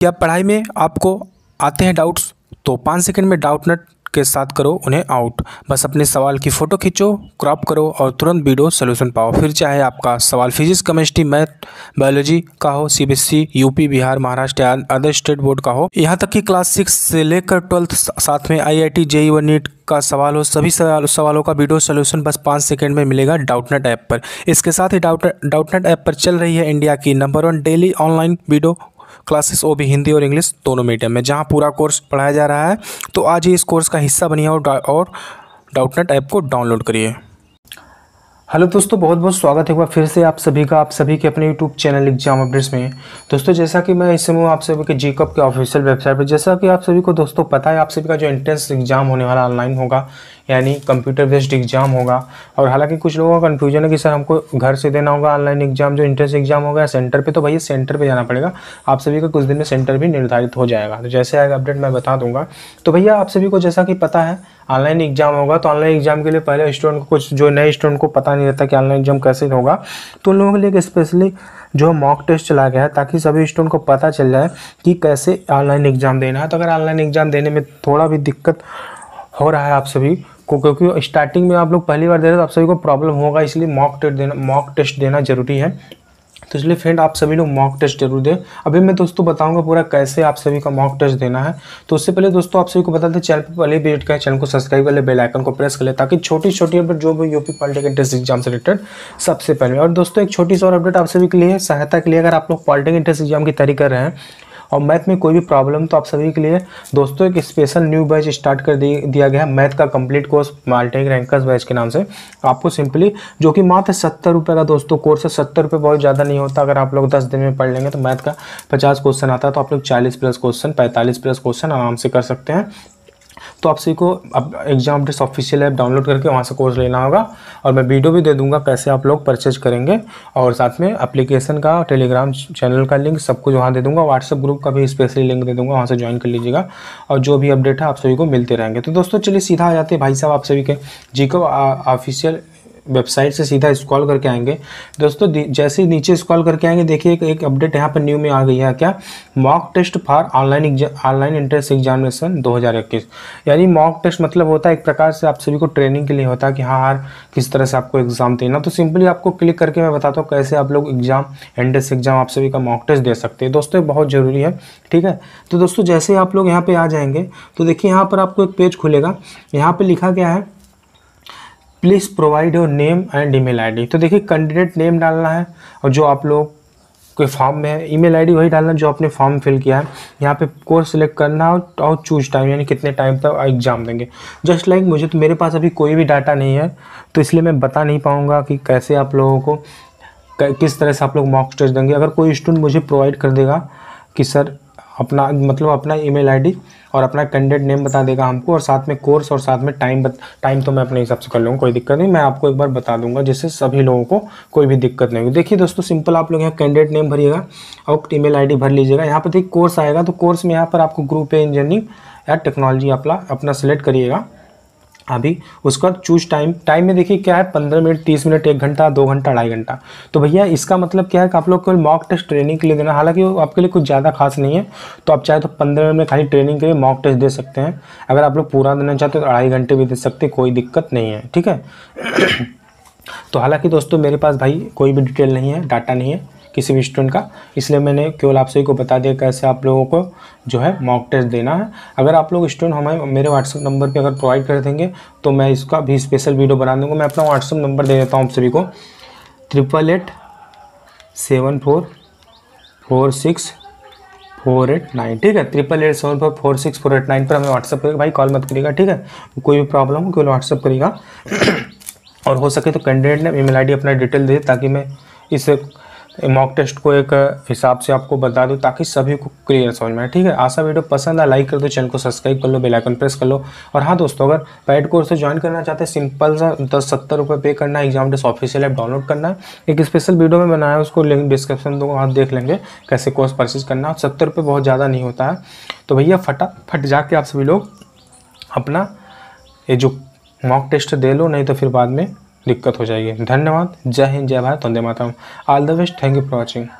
क्या पढ़ाई में आपको आते हैं डाउट्स तो पाँच सेकंड में डाउट नट के साथ करो उन्हें आउट बस अपने सवाल की फ़ोटो खींचो क्रॉप करो और तुरंत वीडियो सोल्यूशन पाओ फिर चाहे आपका सवाल फिजिक्स केमिस्ट्री मैथ बायोलॉजी का हो सीबीएसई यूपी बिहार महाराष्ट्र या अदर स्टेट बोर्ड का हो यहाँ तक कि क्लास सिक्स से लेकर ट्वेल्थ साथ में आईआईटी आई टी नीट का सवाल हो सभी सवाल, सवालों का वीडियो सोल्यूशन बस पाँच सेकंड में मिलेगा डाउटनेट ऐप पर इसके साथ ही डाउट डाउटनेट ऐप पर चल रही है इंडिया की number one daily online video classes वो भी हिंदी और इंग्लिश दोनों मीडियम में जहाँ पूरा कोर्स पढ़ाया जा रहा है तो आज ही इस कोर्स का हिस्सा बनिए और और डाउटनेट ऐप को डाउनलोड करिए हेलो दोस्तों बहुत बहुत स्वागत है एक बार फिर से आप सभी का आप सभी के अपने यूट्यूब चैनल एग्जाम अपडेट्स में दोस्तों जैसा कि मैं इस समय आप सभी के जी के ऑफिशियल वेबसाइट पर जैसा कि आप सभी को दोस्तों पता है आप सभी का जो एंट्रेंस एग्जाम होने वाला ऑनलाइन होगा यानी कंप्यूटर बेस्ड एग्ज़ाम होगा और हालांकि कुछ लोगों का कन्फ्यूजन है कि सर हमको घर से देना होगा ऑनलाइन एग्ज़ाम जो इंट्रेंस एग्ज़ाम होगा सेंटर पे तो भैया सेंटर पे जाना पड़ेगा आप सभी का कुछ दिन में सेंटर भी निर्धारित हो जाएगा तो जैसे आएगा अपडेट मैं बता दूंगा तो भैया आप सभी को जैसा कि पता है ऑनलाइन एग्ज़ाम होगा तो ऑनलाइन एग्ज़ाम के लिए पहले स्टूडेंट को कुछ जो नए स्टूडेंट को पता नहीं रहता कि ऑनलाइन एग्ज़ाम कैसे होगा तो उन लोगों के लिए स्पेशली जो मॉक टेस्ट चला गया है ताकि सभी स्टूडेंट को पता चल जाए कि कैसे ऑनलाइन एग्ज़ाम देना है तो अगर ऑनलाइन एग्ज़ाम देने में थोड़ा भी दिक्कत हो रहा है आप सभी को क्योंकि स्टार्टिंग में आप लोग पहली बार दे रहे हो तो आप सभी को प्रॉब्लम होगा इसलिए मॉक टेस्ट देना मॉक टेस्ट देना जरूरी है तो इसलिए फ्रेंड आप सभी लोग मॉक टेस्ट जरूर दें अभी मैं दोस्तों बताऊंगा पूरा कैसे आप सभी का मॉक टेस्ट देना है तो उससे पहले दोस्तों आप सभी को बताते दें चैनल पर पहले विजिट करें चैनल को सब्सक्राइब कर ले बेल आइकन को प्रेस कर ले ताकि छोटी छोटी अपडेट जो भी यूपी पॉलिटेक्निक टेस्ट एग्जाम से रिलेटेड सबसे पहले और दोस्तों एक छोटी सी और अपडेट आप सभी के लिए सहायता के लिए अगर आप लोग पॉलिटेक्निक टेस्ट एग्जाम की तैयारी कर रहे हैं और मैथ में कोई भी प्रॉब्लम तो आप सभी के लिए दोस्तों एक स्पेशल न्यू बैच स्टार्ट कर दिया गया है मैथ का कंप्लीट कोर्स माल्टेक रैंकर्स बैच के नाम से आपको सिंपली जो कि मात्र सत्तर रुपये का दोस्तों कोर्स है सत्तर रुपये बहुत ज़्यादा नहीं होता अगर आप लोग दस दिन में पढ़ लेंगे तो मैथ का पचास क्वेश्चन आता है तो आप लोग चालीस प्लस क्वेश्चन पैंतालीस प्लस क्वेश्चन आराम से कर सकते हैं तो आप सभी को अब exam updates official app download करके वहाँ से कोर्स लेना होगा और मैं वीडियो भी दे दूँगा कैसे आप लोग परचेज करेंगे और साथ में अप्लीकेशन का टेलीग्राम चैनल का लिंक सब कुछ वहाँ दे दूँगा व्हाट्सअप ग्रुप का भी स्पेशली लिंक दे दूँगा वहाँ से ज्वाइन कर लीजिएगा और जो भी अपडेट है आप सभी को मिलते रहेंगे तो दोस्तों चलिए सीधा आ जाते हैं भाई साहब आप सभी के जी ऑफिशियल वेबसाइट से सीधा स्क्रॉल करके आएंगे दोस्तों जैसे ही नीचे स्क्रॉल करके आएंगे देखिए एक अपडेट यहाँ पर न्यू में आ गई है क्या mock test for online online entrance examination 2021 यानी मॉक टेस्ट मतलब होता है एक प्रकार से आप सभी को ट्रेनिंग के लिए होता है कि हाँ यार हाँ, किस तरह से आपको एग्ज़ाम देना तो सिंपली आपको क्लिक करके मैं बताता हूँ कैसे आप लोग एग्ज़ाम एंट्रेंस एग्ज़ाम आप सभी का मॉक टेस्ट दे सकते हैं दोस्तों बहुत ज़रूरी है ठीक है तो दोस्तों जैसे ही आप लोग यहाँ पर आ जाएंगे तो देखिए यहाँ पर आपको एक पेज खुलेगा यहाँ पर लिखा गया है please provide your name and email ID तो देखिए कैंडिडेट नेम डालना है और जो आप लोग के फॉर्म में ईमेल आईडी वही डालना जो आपने फॉर्म फिल किया है यहाँ पे कोर्स सेलेक्ट करना और चूज टाइम यानी कितने टाइम तक एग्ज़ाम देंगे जस्ट लाइक like मुझे तो मेरे पास अभी कोई भी डाटा नहीं है तो इसलिए मैं बता नहीं पाऊँगा कि कैसे आप लोगों को किस तरह से आप लोग मॉक टेस्ट देंगे अगर कोई स्टूडेंट मुझे प्रोवाइड कर देगा कि सर अपना मतलब अपना ईमेल आईडी और अपना कैंडिडेट नेम बता देगा हमको और साथ में कोर्स और साथ में टाइम टाइम तो मैं अपने हिसाब से कर लूँगा कोई दिक्कत नहीं मैं आपको एक बार बता दूंगा जिससे सभी लोगों को कोई भी दिक्कत नहीं होगी देखिए दोस्तों सिंपल आप लोग यहाँ कैंडिडेट नेम भरिएगा और ई मेल भर लीजिएगा यहाँ पर देखिए कोर्स आएगा तो कोर्स में यहाँ पर आपको ग्रुप है इंजीनियरिंग या टेक्नोलॉजी अपना अपना सेलेक्ट करिएगा अभी उसका चूज टाइम टाइम में देखिए क्या है पंद्रह मिनट तीस मिनट एक घंटा दो घंटा ढाई घंटा तो भैया इसका मतलब क्या है कि आप लोग केवल मॉक टेस्ट ट्रेनिंग के लिए देना हालांकि आपके लिए कुछ ज़्यादा खास नहीं है तो आप चाहे तो पंद्रह मिनट में खाली ट्रेनिंग के लिए मॉक टेस्ट दे सकते हैं अगर आप लोग पूरा देना चाहते हो तो अढ़ाई घंटे भी दे सकते कोई दिक्कत नहीं है ठीक है तो हालाँकि दोस्तों मेरे पास भाई कोई भी डिटेल नहीं है डाटा नहीं है किसी भी स्टूडेंट का इसलिए मैंने केवल आप सभी को बता दिया कैसे आप लोगों को जो है मॉक टेस्ट देना है अगर आप लोग स्टूडेंट हमारे मेरे व्हाट्सअप नंबर पर अगर प्रोवाइड कर देंगे तो मैं इसका भी स्पेशल वीडियो बना दूँगा मैं अपना व्हाट्सअप नंबर दे देता हूँ आप सभी को triple eight seven four four six four eight nine ठीक है triple eight seven four four six four eight nine पर हमें व्हाट्सअप करेगा भाई कॉल मत करिएगा ठीक है कोई भी प्रॉब्लम हो केवल व्हाट्सअप करेगा और हो सके तो कैंडिडेट ने ईमेल आईडी अपना डिटेल दे ताकि मैं इस मॉक टेस्ट को एक हिसाब से आपको बता दूं ताकि सभी को क्लियर समझ में आए ठीक है आशा वीडियो पसंद आए लाइक कर दो चैनल को सब्सक्राइब कर लो बेल आइकन प्रेस कर लो और हाँ दोस्तों अगर पैड कोर्स से ज्वाइन करना चाहते हैं सिंपल सा दस सत्तर रुपये पे करना है exam test official app download करना है एक स्पेशल वीडियो में बनाया उसको लिंक डिस्क्रिप्शन दो वहाँ देख लेंगे कैसे कोर्स परचेज करना है सत्तर रुपये बहुत ज़्यादा नहीं होता है तो भैया फटा फट जाके आप सभी लोग अपना ये जो मॉक टेस्ट दे लो नहीं तो फिर बाद में दिक्कत हो जाएगी धन्यवाद जय हिंद जय भारत वंदे मातरम all the best thank you for watching